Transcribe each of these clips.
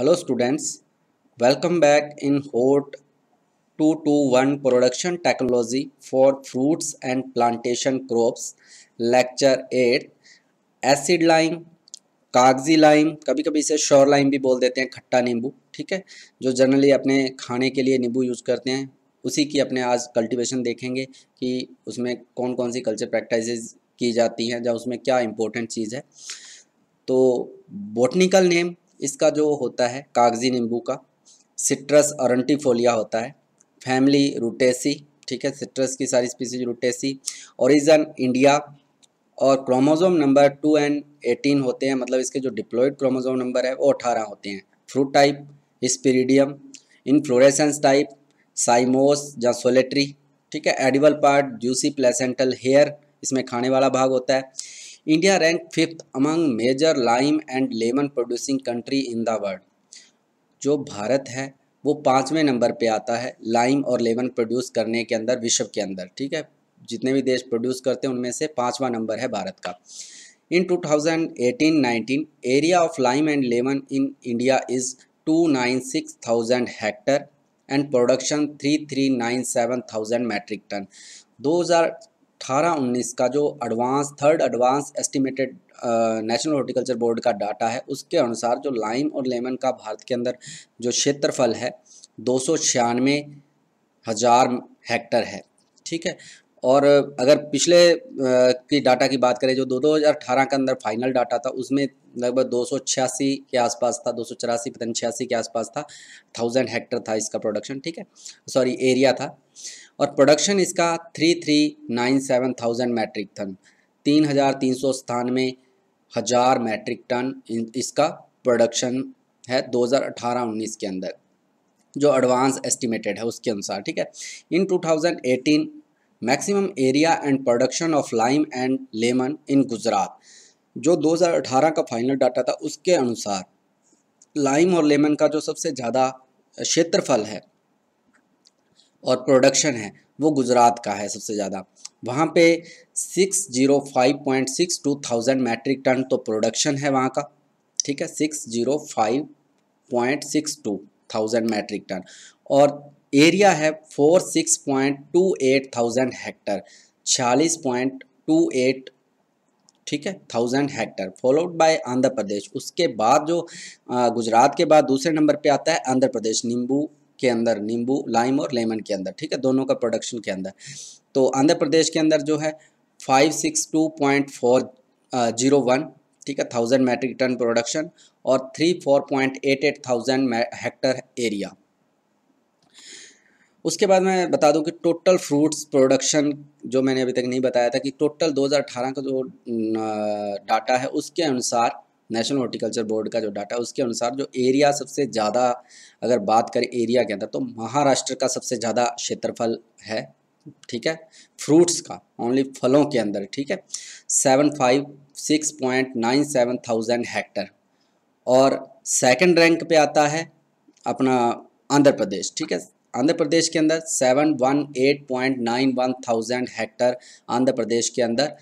welcome back in hort two two 221 production technology for fruits and plantation crops lecture eight acid lime kagzi lime कभी कभी इसे शोर lime भी बोल देते हैं खट्टा नींबू ठीक है जो जनरली अपने खाने के लिए नींबू यूज़ करते हैं उसी की अपने आज कल्टिवेशन देखेंगे कि उसमें कौन कौन सी कल्चर प्रैक्टिस की जाती हैं या जा उसमें क्या इम्पोर्टेंट चीज़ है तो बोटनिकल नेम इसका जो होता है कागजी नींबू का सिट्रस अरंटीफोलिया होता है फैमिली रूटेसी ठीक है सिट्रस की सारी स्पीसीज रूटेसी ओरिजन इंडिया और chromosome number two and eighteen होते हैं मतलब इसके जो डिप्लोइड क्रोमोजोम नंबर है वो अठारह होते हैं fruit type hesperidium inflorescence type cymose or solitary ठीक है edible part juicy placental hair इसमें खाने वाला भाग होता है India rank fifth among major lime and lemon producing country in the world जो भारत है वो पाँचवें नंबर पे आता है लाइम और लेमन प्रोड्यूस करने के अंदर विश्व के अंदर ठीक है जितने भी देश प्रोड्यूस करते हैं उनमें से पाँचवा नंबर है भारत का in 2018-19 area of lime and lemon in India is two nine six thousand hectare and production three three nine seven thousand metric tonne 2018 अट्ठारह उन्नीस का जो advance third advance estimated National Horticulture Board का data है उसके अनुसार जो lime और लेमन का भारत के अंदर जो क्षेत्रफल है दो हज़ार हेक्टर है ठीक है और अगर पिछले की डाटा की बात करें जो 2018 के अंदर फाइनल डाटा था उसमें लगभग दो के आसपास था दो सौ चौरासी छियासी के आसपास था थाउजेंड हेक्टर था इसका प्रोडक्शन ठीक है सॉरी एरिया था और प्रोडक्शन इसका three three nine seven thousand metric tonne तीन हज़ार तीन सौ सतानवे हज़ार मैट्रिक टन इसका प्रोडक्शन है 2018-19 के अंदर जो एडवांस एस्टिमेटेड है उसके अनुसार ठीक है in 2018 maximum area and production of lime and lemon in Gujarat जो 2018 का फाइनल डाटा था उसके अनुसार लाइम और लेमन का जो सबसे ज़्यादा क्षेत्रफल है और प्रोडक्शन है वो गुजरात का है सबसे ज़्यादा वहाँ पे 605.62000 थाउजेंड मैट्रिक टन तो प्रोडक्शन है वहाँ का ठीक है 605.62000 थाउजेंड मैट्रिक टन और एरिया है four six point two eight thousand hectare छियालीस पॉइंट टू एट ठीक है thousand hectare followed by Andhra Pradesh उसके बाद जो गुजरात के बाद दूसरे नंबर पे आता है आंध्र प्रदेश नींबू के अंदर नींबू लाइम और लेमन के अंदर ठीक है दोनों का प्रोडक्शन के अंदर तो आंध्र प्रदेश के अंदर जो है five six two point four zero one ठीक है थाउजेंड मेट्रिक टन प्रोडक्शन और three four point eight eight thousand hectare area उसके बाद मैं बता दूं कि टोटल फ्रूट्स प्रोडक्शन जो मैंने अभी तक नहीं बताया था कि टोटल 2018 का जो डाटा है उसके अनुसार नेशनल हॉर्टिकल्चर बोर्ड का जो डाटा है उसके अनुसार जो एरिया सबसे ज़्यादा अगर बात करें एरिया के अंदर तो महाराष्ट्र का सबसे ज़्यादा क्षेत्रफल है ठीक है फ्रूट्स का ओनली फलों के अंदर ठीक है seven five six point nine seven thousand hectare और सेकंड रैंक पे आता है अपना आंध्र प्रदेश ठीक है आंध्र प्रदेश के अंदर seven one eight point nine one thousand hectare Andhra Pradesh के अंदर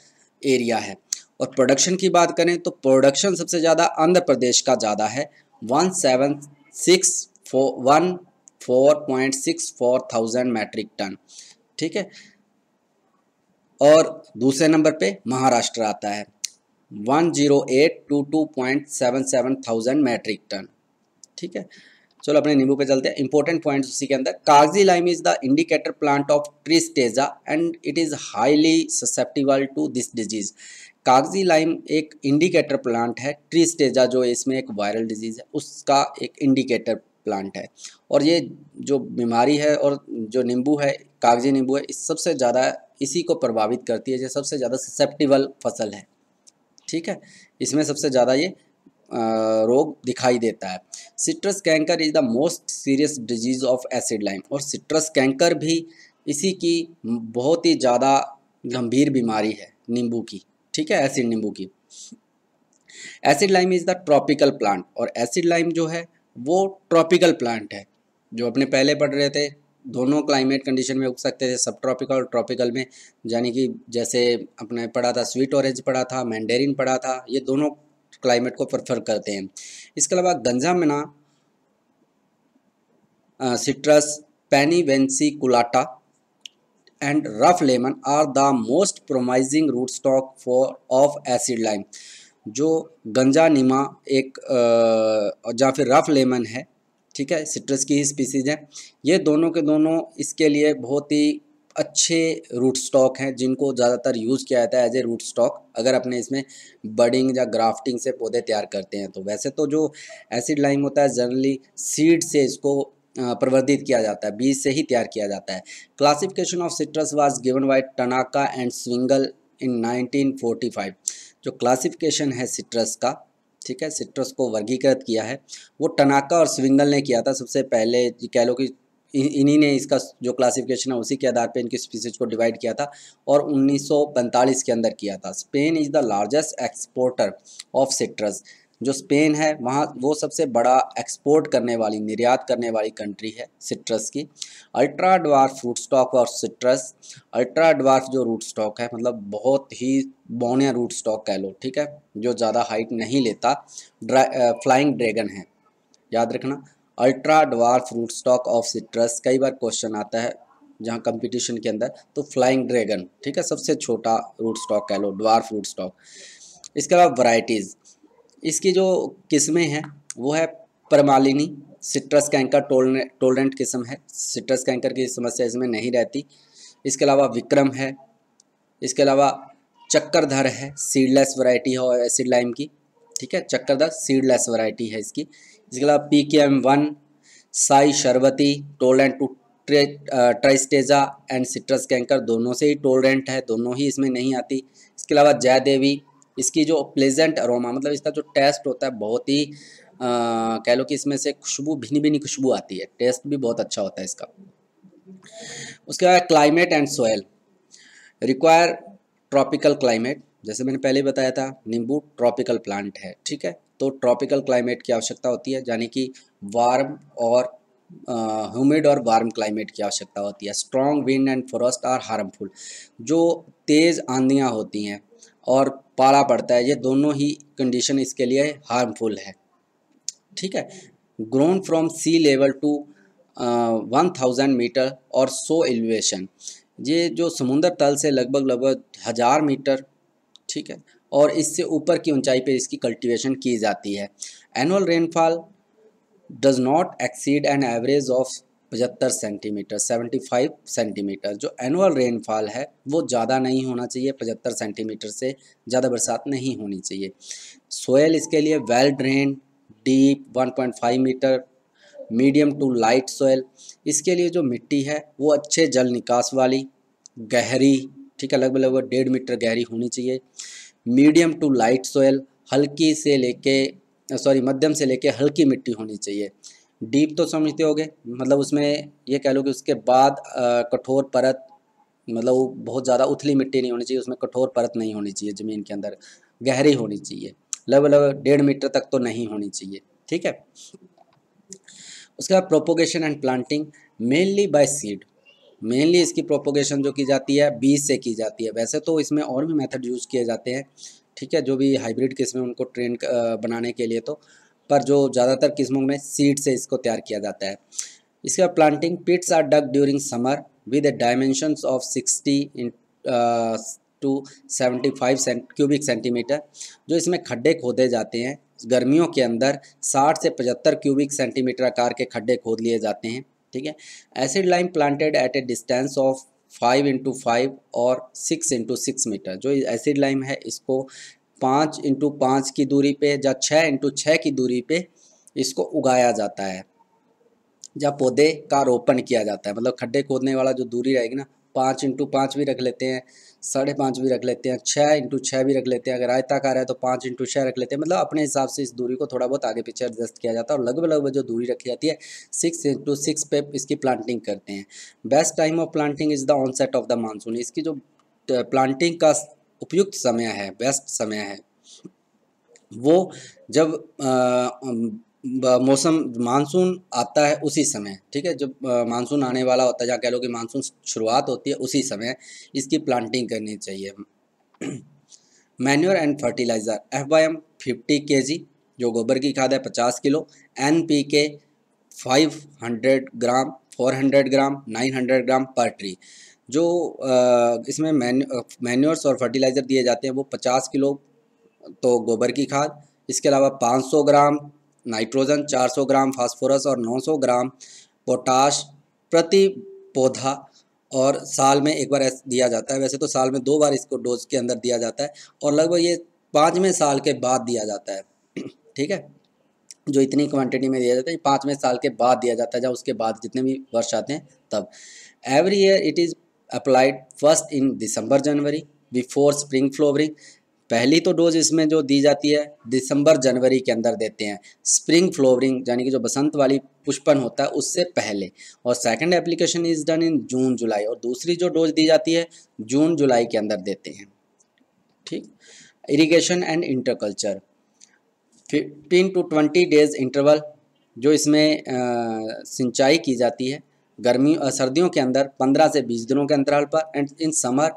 एरिया है और प्रोडक्शन की बात करें तो प्रोडक्शन सबसे ज़्यादा आंध्र प्रदेश का ज़्यादा है one seven six four one four point six four thousand metric tonne ठीक है और दूसरे नंबर पे महाराष्ट्र आता है one zero eight two two point seven seven thousand metric tonne ठीक है चलो अपने नींबू पे चलते हैं इंपॉर्टेंट पॉइंट उसी के अंदर kagzi lime is the indicator plant of tristeza and it is highly susceptible to this disease kagzi lime एक इंडिकेटर प्लांट है ट्रिस्टेजा जो इसमें एक वायरल डिजीज़ है उसका एक इंडिकेटर प्लांट है और ये जो बीमारी है और जो नींबू है कागजी नींबू है इस सबसे ज़्यादा इसी को प्रभावित करती है ये सबसे ज़्यादा ससेप्टिबल फसल है ठीक है इसमें सबसे ज़्यादा ये रोग दिखाई देता है citrus canker is the most serious disease of acid lime और सिट्रस कैंकर भी इसी की बहुत ही ज़्यादा गंभीर बीमारी है नींबू की ठीक है एसिड नींबू की acid lime is the tropical plant और एसिड लाइम जो है वो ट्रॉपिकल प्लांट है जो अपने पहले पढ़ रहे थे दोनों क्लाइमेट कंडीशन में उग सकते थे सब ट्रॉपिकल और ट्रॉपिकल में यानी कि जैसे अपने पढ़ा था स्वीट ऑरेंज पढ़ा था मैंडेरिन पढ़ा था ये दोनों क्लाइमेट को प्रेफर करते हैं इसके अलावा गंजा मना सिट्रस वेंसी कुलाटा and rough lemon are the most promising root stock for of acid lime जो गंजा निमा एक या फिर रफ लेमन है ठीक है सिट्रस की ही स्पीसीज हैं ये दोनों के दोनों इसके लिए बहुत ही अच्छे रूट स्टॉक हैं जिनको ज़्यादातर यूज़ किया जाता है एज ए रूट स्टॉक अगर अपने इसमें बडिंग या ग्राफ्टिंग से पौधे तैयार करते हैं तो वैसे तो जो एसिड लाइम होता है जनरली सीड से इसको प्रवर्धित किया जाता है बीज से ही तैयार किया जाता है classification of citrus was given by Tanaka and Swingle in nineteen जो क्लासीफिकेशन है सिट्रस का ठीक है सिट्रस को वर्गीकृत किया है वो टनाका और स्विंगल ने किया था सबसे पहले कह लो कि इन्हीं ने इसका जो क्लासिफिकेशन है उसी के आधार पर इनकी स्पीसीज को डिवाइड किया था और 1945 के अंदर किया था Spain is the largest exporter of citrus जो स्पेन है वहाँ वो सबसे बड़ा एक्सपोर्ट करने वाली निर्यात करने वाली कंट्री है सिट्रस की अल्ट्रा डवार्फ रूट स्टॉक और सिट्रस अल्ट्रा डवार्फ जो रूट स्टॉक है मतलब बहुत ही बौने रूट स्टॉक कह लो ठीक है जो ज़्यादा हाइट नहीं लेता ड्रा फ्लाइंग ड्रैगन है याद रखना ultra dwarf fruit stock of citrus कई बार क्वेश्चन आता है जहाँ कंपटीशन के अंदर तो फ्लाइंग ड्रैगन ठीक है सबसे छोटा रूट स्टॉक कह लो डवार फ्रूट स्टॉक इसके अलावा वराइटीज़ इसकी जो किस्में हैं वो है परमालिनी सिट्रस कैंकर टोलने टोलरेंट किस्म है सिट्रस कैंकर की समस्या इसमें नहीं रहती इसके अलावा विक्रम है इसके अलावा चक्करधर है सीडलेस वरायटी है और एसिड लाइम की ठीक है चक्करधर सीडलेस वरायटी है इसकी इसके अलावा P K M one Sai Sharbati tolerant to tristeza and citrus canker दोनों से ही टोलरेंट है दोनों ही इसमें नहीं आती इसके अलावा जय देवी इसकी जो प्लेजेंट अरोमा मतलब इसका जो टेस्ट होता है बहुत ही uh, कह लो कि इसमें से खुशबू भिनी भिनी खुशबू आती है टेस्ट भी बहुत अच्छा होता है इसका उसके बाद climate and soil require tropical climate जैसे मैंने पहले बताया था नींबू ट्रॉपिकल प्लांट है ठीक है तो ट्रॉपिकल क्लाइमेट की आवश्यकता होती है यानी कि वार्म और ह्यूमिड और वार्म क्लाइमेट की आवश्यकता होती है strong wind and forest are harmful जो तेज़ आंधियाँ होती हैं और पाला पड़ता है ये दोनों ही कंडीशन इसके लिए हार्मफुल है ठीक है grown from sea level to one thousand metre और सो एलिवेशन ये जो समुंदर तल से लगभग लगभग हज़ार मीटर ठीक है और इससे ऊपर की ऊंचाई पर इसकी कल्टीवेशन की जाती है annual rainfall does not exceed an average of पचहत्तर सेंटीमीटर सेवेंटी फाइव सेंटीमीटर जो एनुअल रेनफॉल है वो ज़्यादा नहीं होना चाहिए पचहत्तर सेंटीमीटर से ज़्यादा बरसात नहीं होनी चाहिए सोयल इसके लिए well drain deep one point five metre medium to light soil इसके लिए जो मिट्टी है वो अच्छे जल निकास वाली गहरी ठीक है लगभग लगभग डेढ़ मीटर गहरी होनी चाहिए मीडियम टू लाइट सोयल हल्की से लेके सॉरी मध्यम से लेके हल्की मिट्टी होनी चाहिए डीप तो समझते होगे मतलब उसमें ये कह लो कि उसके बाद कठोर परत मतलब वो बहुत ज़्यादा उथली मिट्टी नहीं होनी चाहिए उसमें कठोर परत नहीं होनी चाहिए ज़मीन के अंदर गहरी होनी चाहिए लगभग डेढ़ मीटर तक तो नहीं होनी चाहिए ठीक है उसके बाद propagation and planting mainly by seed mainly इसकी प्रोपोगेशन जो की जाती है बीज से की जाती है वैसे तो इसमें और भी मेथड यूज़ किए जाते हैं ठीक है जो भी हाइब्रिड किस्में उनको ट्रेन बनाने के लिए तो पर जो ज़्यादातर किस्मों में सीड से इसको तैयार किया जाता है इसके बाद planting pits are dug during summer with dimension of sixty into seventy five cubic centimetre जो इसमें खड्डे खोदे जाते हैं गर्मियों के अंदर 60 से 75 क्यूबिक सेंटीमीटर आकार के खड्डे खोद लिए जाते हैं ठीक है acid lime planted at a distance of five into five और सिक्स इंटू सिक्स मीटर जो एसिड लाइम है इसको पाँच इंटू पाँच की दूरी पे या छः इंटू छः की दूरी पे इसको उगाया जाता है या पौधे का रोपण किया जाता है मतलब खड्डे खोदने वाला जो दूरी रहेगी ना पाँच इंटू पाँच भी रख लेते हैं साढ़े पाँच भी रख लेते हैं छः इंटू छः भी रख लेते हैं अगर आयताकार है तो पाँच इंटू छः रख लेते हैं मतलब अपने हिसाब से इस दूरी को थोड़ा बहुत आगे पीछे एडजस्ट किया जाता है और लगभग लगभग जो दूरी रखी जाती है सिक्स इंटू सिक्स पे इसकी प्लांटिंग करते हैं best time of planting is the onset of the monsoon इसकी जो प्लांटिंग का उपयुक्त समय है बेस्ट समय है वो जब आ, मौसम मानसून आता है उसी समय ठीक है जब मानसून आने वाला होता है जहाँ कह लो कि मानसून शुरुआत होती है उसी समय इसकी प्लांटिंग करनी चाहिए manure and fertiliser F Y M fifty K G जो गोबर की खाद है पचास किलो N P K five hundred gram four hundred gram nine hundred gram per tree जो इसमें मैन्योर्स और फर्टिलाइज़र दिए जाते हैं वो पचास किलो तो गोबर की खाद इसके अलावा पाँच सौ ग्राम नाइट्रोजन 400 ग्राम फास्फोरस और 900 ग्राम पोटाश प्रति पौधा और साल में एक बार दिया जाता है वैसे तो साल में दो बार इसको डोज के अंदर दिया जाता है और लगभग ये पाँचवें साल के बाद दिया जाता है ठीक है जो इतनी क्वांटिटी में दिया जाता है पाँचवें साल के बाद दिया जाता है जब उसके बाद जितने भी वर्ष आते हैं तब every year it is applied first in December January before spring flowering पहली तो डोज इसमें जो दी जाती है दिसंबर जनवरी के अंदर देते हैं स्प्रिंग फ्लोवरिंग यानी कि जो बसंत वाली पुष्पन होता है उससे पहले और second application is done in June July और दूसरी जो डोज दी जाती है जून जुलाई के अंदर देते हैं ठीक irrigation and interculture fifteen to twenty days interval जो इसमें सिंचाई की जाती है गर्मी सर्दियों के अंदर 15 से 20 दिनों के अंतराल पर and in summer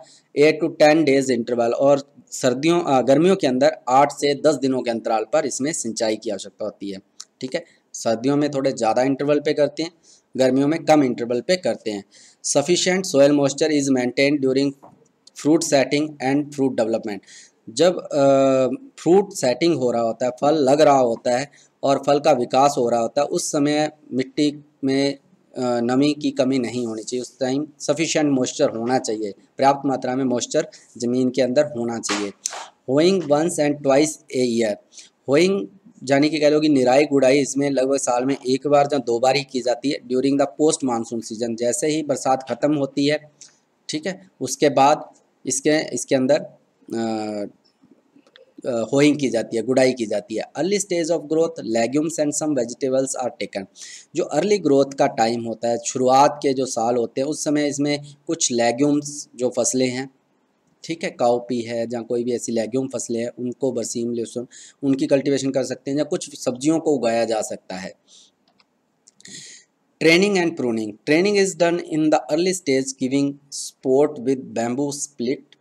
8 to 10 days interval और सर्दियों गर्मियों के अंदर 8 से 10 दिनों के अंतराल पर इसमें सिंचाई की आवश्यकता होती है ठीक है सर्दियों में थोड़े ज़्यादा इंटरवल पे करते हैं गर्मियों में कम इंटरवल पे करते हैं sufficient soil moisture is maintain during fruit setting and fruit development जब फ्रूट सेटिंग हो रहा होता है फल लग रहा होता है और फल का विकास हो रहा होता है उस समय मिट्टी में नमी की कमी नहीं होनी चाहिए उस टाइम सफिशेंट मॉइस्चर होना चाहिए पर्याप्त मात्रा में मॉइस्चर ज़मीन के अंदर होना चाहिए hoeing once and twice a year hoeing यानी कि कह लो कि निराई गुड़ाई इसमें लगभग साल में एक बार या दो बार ही की जाती है during the post monsoon season जैसे ही बरसात ख़त्म होती है ठीक है उसके बाद इसके इसके अंदर आ, होइंग की जाती है गुडाई की जाती है early stage of growth legumes and some vegetables are taken जो अर्ली ग्रोथ का टाइम होता है शुरुआत के जो साल होते हैं उस समय इसमें कुछ लेग्यूम्स जो फसलें हैं ठीक है काउपी है जहाँ कोई भी ऐसी लेग्यूम फसलें हैं उनको बरसीम लहसुन उनकी कल्टिवेशन कर सकते हैं या कुछ सब्जियों को उगाया जा सकता है training and pruning training is done in the early stage giving support with bamboo split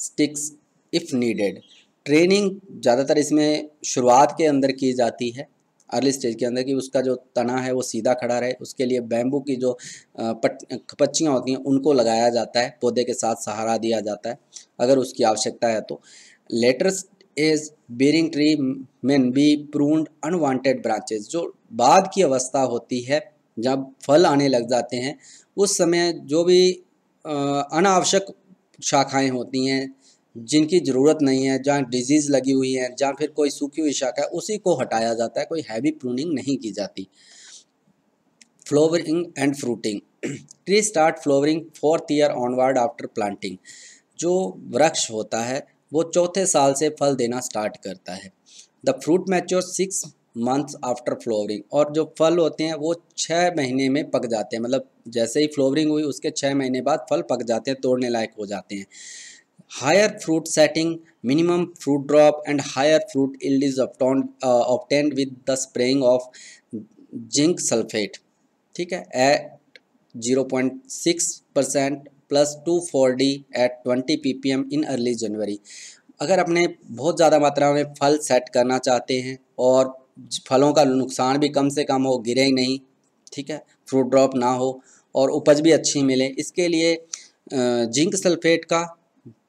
sticks if needed training ज़्यादातर इसमें शुरुआत के अंदर की जाती है अर्ली स्टेज के अंदर कि उसका जो तना है वो सीधा खड़ा रहे उसके लिए बैम्बू की जो पट पच्चियाँ होती हैं उनको लगाया जाता है पौधे के साथ सहारा दिया जाता है अगर उसकी आवश्यकता है तो laters as bearing tree may be pruned unwanted branches जो बाद की अवस्था होती है जब फल आने लग जाते हैं उस समय जो भी अनावश्यक शाखाएं होती हैं जिनकी ज़रूरत नहीं है जहाँ डिजीज़ लगी हुई है जहाँ फिर कोई सूखी हुई शाखा है उसी को हटाया जाता है कोई हैवी प्रूनिंग नहीं की जाती flowering and fruiting tree start flowering fourth year onward after planting जो वृक्ष होता है वो चौथे साल से फल देना स्टार्ट करता है the fruit mature six months after flowering और जो फल होते हैं वो छः महीने में पक जाते हैं मतलब जैसे ही फ्लोवरिंग हुई उसके छः महीने बाद फल पक जाते हैं तोड़ने लायक हो जाते हैं higher fruit setting, minimum fruit drop and higher fruit yield is obtained, uh, obtained with the spraying of zinc sulphate ठीक है at zero point six percent plus two four D at twenty P P M in early January अगर अपने बहुत ज़्यादा मात्रा में फल set करना चाहते हैं और फलों का नुकसान भी कम से कम हो गिरे ही नहीं ठीक है फ्रूट ड्रॉप ना हो और उपज भी अच्छी मिले इसके लिए जिंक uh, सल्फेट का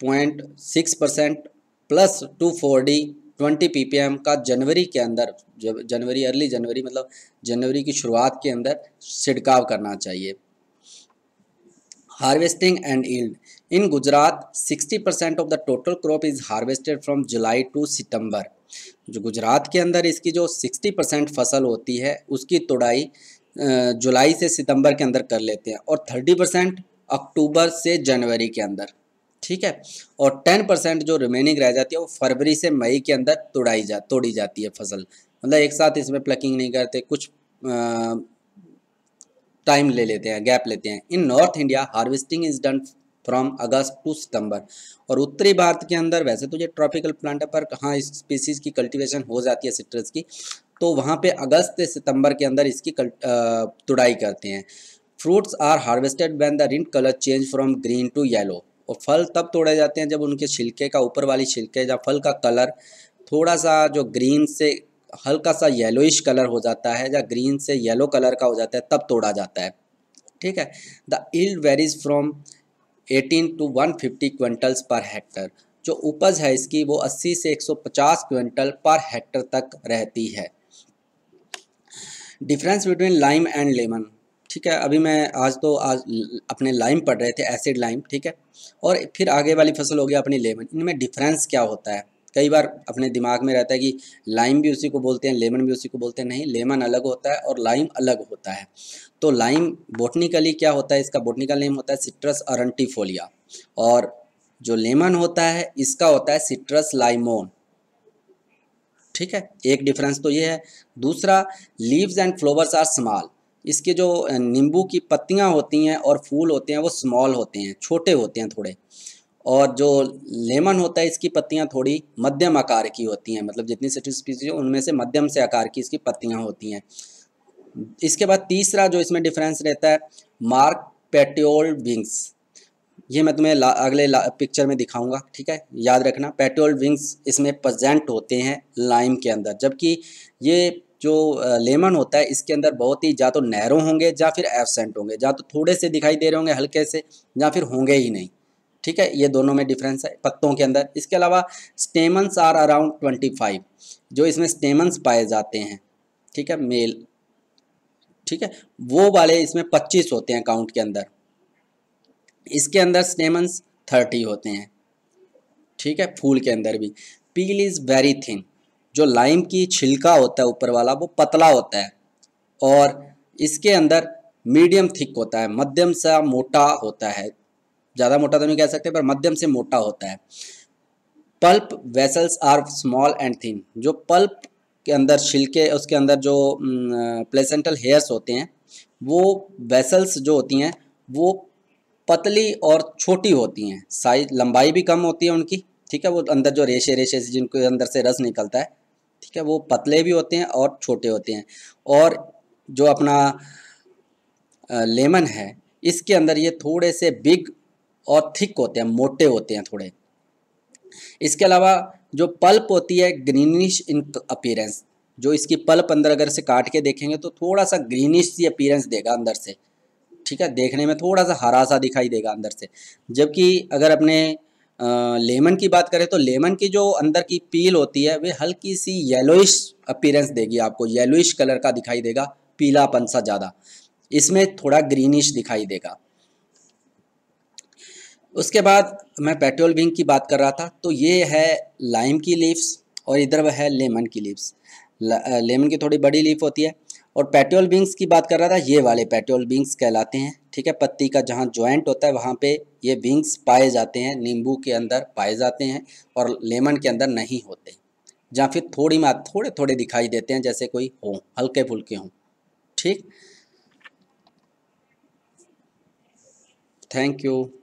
point six percent plus two four D twenty P का जनवरी के अंदर जब जनवरी अर्ली जनवरी मतलब जनवरी की शुरुआत के अंदर छिड़काव करना चाहिए harvesting and yield in Gujarat 60% percent of the total crop is harvested from July to September जो गुजरात के अंदर इसकी जो 60% परसेंट फसल होती है उसकी तोड़ाई जुलाई से सितंबर के अंदर कर लेते हैं और 30% परसेंट अक्टूबर से जनवरी के अंदर ठीक है और टेन परसेंट जो रिमेनिंग रह जाती है वो फरवरी से मई के अंदर तोड़ाई जा तोड़ी जाती है फसल मतलब एक साथ इसमें प्लकिंग नहीं करते कुछ टाइम ले लेते हैं गैप लेते हैं in north India harvesting is done from August to September और उत्तरी भारत के अंदर वैसे तो ये ट्रॉपिकल प्लांट है पर हाँ इस स्पीसीज की कल्टिवेशन हो जाती है सिट्रस की तो वहाँ पे अगस्त से सितंबर के अंदर इसकी तुड़ाई करते हैं fruits are harvested when the rind colour change from green to yellow और फल तब तोड़े जाते हैं जब उनके छिलके का ऊपर वाली छिलके या फल का कलर थोड़ा सा जो ग्रीन से हल्का सा येलोइश कलर हो जाता है या ग्रीन से येलो कलर का हो जाता है तब तोड़ा जाता है ठीक है the yield varies from 18 to 150 quintals per hectare जो उपज है इसकी वो 80 से 150 क्विंटल पर हेक्टर तक रहती है difference between lime and lemon ठीक है अभी मैं आज तो आज अपने लाइम पढ़ रहे थे एसिड लाइम ठीक है और फिर आगे वाली फसल हो गया अपनी लेमन इनमें डिफरेंस क्या होता है कई बार अपने दिमाग में रहता है कि लाइम भी उसी को बोलते हैं लेमन भी उसी को बोलते हैं नहीं लेमन अलग होता है और लाइम अलग होता है तो लाइम बोटनिकली क्या होता है इसका बोटनिकल नेम होता है सिट्रस अरंटीफोलिया और जो लेमन होता है इसका होता है सिट्रस लाइमोन ठीक है एक डिफरेंस तो ये है दूसरा leaves and flowers are small इसके जो नींबू की पत्तियाँ होती हैं और फूल होते हैं वो स्मॉल होते हैं छोटे होते हैं थोड़े और जो लेमन होता है इसकी पत्तियाँ थोड़ी मध्यम आकार की होती हैं मतलब जितनी सिट्रस स्पीसी उनमें से मध्यम से आकार की इसकी पत्तियाँ होती हैं इसके बाद तीसरा जो इसमें डिफरेंस रहता है मार्क पेट्रोल विंग्स ये मैं तुम्हें ला, अगले ला, पिक्चर में दिखाऊंगा ठीक है याद रखना पेट्रोल विंग्स इसमें प्रजेंट होते हैं लाइम के अंदर जबकि ये जो लेमन होता है इसके अंदर बहुत ही या तो नैरो होंगे या फिर एबसेंट होंगे या तो थोड़े से दिखाई दे रहे होंगे हल्के से या फिर होंगे ही नहीं ठीक है ये दोनों में डिफरेंस है पत्तों के अंदर इसके अलावा stamens are around twenty five जो इसमें स्टेमन्स पाए जाते हैं ठीक है मेल ठीक है वो वाले इसमें पच्चीस होते हैं काउंट के अंदर इसके अंदर स्टेमन्स थर्टी होते हैं ठीक है फूल के अंदर भी पील इज़ वेरी थिन जो लाइम की छिलका होता है ऊपर वाला वो पतला होता है और इसके अंदर मीडियम थिक होता है मध्यम सा मोटा होता है ज़्यादा मोटा तो नहीं कह सकते पर मध्यम से मोटा होता है pulp vessels are small and thin जो पल्प के अंदर छिलके उसके अंदर जो प्लेसेंटल हेयर्स होते हैं वो वेसल्स जो होती हैं वो पतली और छोटी होती हैं साइज लंबाई भी कम होती है उनकी ठीक है वो अंदर जो रेशे रेशे जिनके अंदर से रस निकलता है ठीक है वो पतले भी होते हैं और छोटे होते हैं और जो अपना लेमन है इसके अंदर ये थोड़े से बिग और थिक होते हैं मोटे होते हैं थोड़े इसके अलावा जो पल्प होती है ग्रीनिश इन अपीरेंस जो इसकी पल्प अंदर अगर से काट के देखेंगे तो थोड़ा सा ग्रीनिश सी अपीरेंस देगा अंदर से ठीक है देखने में थोड़ा सा हरा सा दिखाई देगा अंदर से जबकि अगर अपने लेमन की बात करें तो लेमन की जो अंदर की पील होती है वे हल्की सी येलोइश अपीरेंस देगी आपको येलोइश कलर का दिखाई देगा पीलापन सा ज़्यादा इसमें थोड़ा ग्रीनिश दिखाई देगा उसके बाद मैं पेट्रोल विंग की बात कर रहा था तो ये है लाइम की लीव्स और इधर वह है लेमन की लीव्स लेमन की थोड़ी बड़ी लीफ होती है और पेट्रोल बिंग्स की बात कर रहा था ये वाले पेट्रोल बिंग्स कहलाते हैं ठीक है पत्ती का जहाँ ज्वाइंट होता है वहाँ पे ये बिंग्स पाए जाते हैं नींबू के अंदर पाए जाते हैं और लेमन के अंदर नहीं होते जहाँ फिर थोड़ी मात्र थोड़े थोड़े दिखाई देते हैं जैसे कोई हो हल्के फुल्के हों ठीक थैंक यू